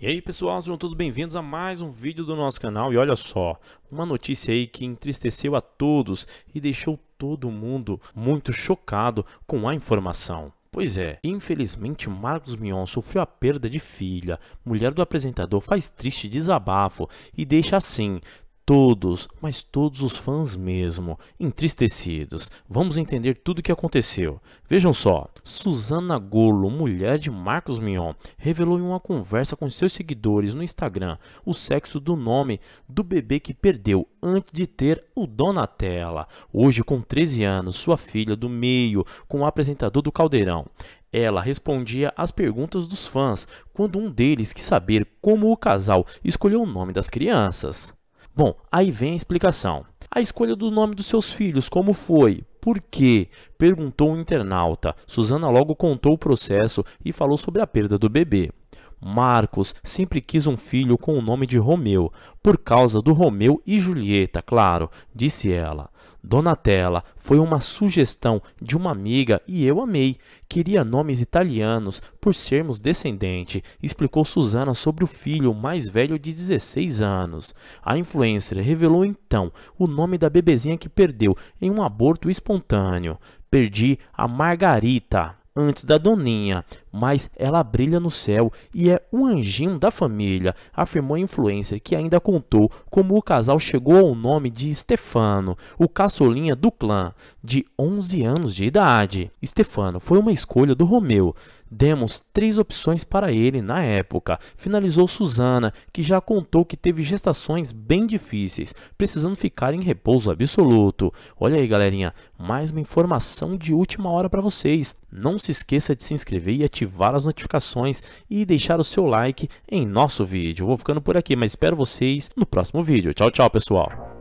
E aí pessoal, sejam todos bem-vindos a mais um vídeo do nosso canal e olha só, uma notícia aí que entristeceu a todos e deixou todo mundo muito chocado com a informação. Pois é, infelizmente Marcos Mion sofreu a perda de filha, mulher do apresentador faz triste desabafo e deixa assim todos, mas todos os fãs mesmo, entristecidos. Vamos entender tudo o que aconteceu. Vejam só, Susana Golo, mulher de Marcos Mion, revelou em uma conversa com seus seguidores no Instagram o sexo do nome do bebê que perdeu antes de ter o Donatella. Hoje, com 13 anos, sua filha do meio, com o apresentador do Caldeirão. Ela respondia às perguntas dos fãs quando um deles quis saber como o casal escolheu o nome das crianças. Bom, aí vem a explicação. A escolha do nome dos seus filhos, como foi? Por quê? Perguntou o um internauta. Suzana logo contou o processo e falou sobre a perda do bebê. Marcos sempre quis um filho com o nome de Romeu, por causa do Romeu e Julieta, claro, disse ela. Donatella foi uma sugestão de uma amiga e eu amei. Queria nomes italianos por sermos descendente, explicou Susana sobre o filho mais velho de 16 anos. A influencer revelou então o nome da bebezinha que perdeu em um aborto espontâneo. Perdi a Margarita antes da doninha, mas ela brilha no céu e é o anjinho da família, afirmou a influência que ainda contou como o casal chegou ao nome de Stefano, o caçolinha do clã, de 11 anos de idade. Stefano foi uma escolha do Romeu. Demos três opções para ele na época. Finalizou Susana, que já contou que teve gestações bem difíceis, precisando ficar em repouso absoluto. Olha aí, galerinha, mais uma informação de última hora para vocês. Não se esqueça de se inscrever e ativar ativar as notificações e deixar o seu like em nosso vídeo. Vou ficando por aqui, mas espero vocês no próximo vídeo. Tchau, tchau, pessoal!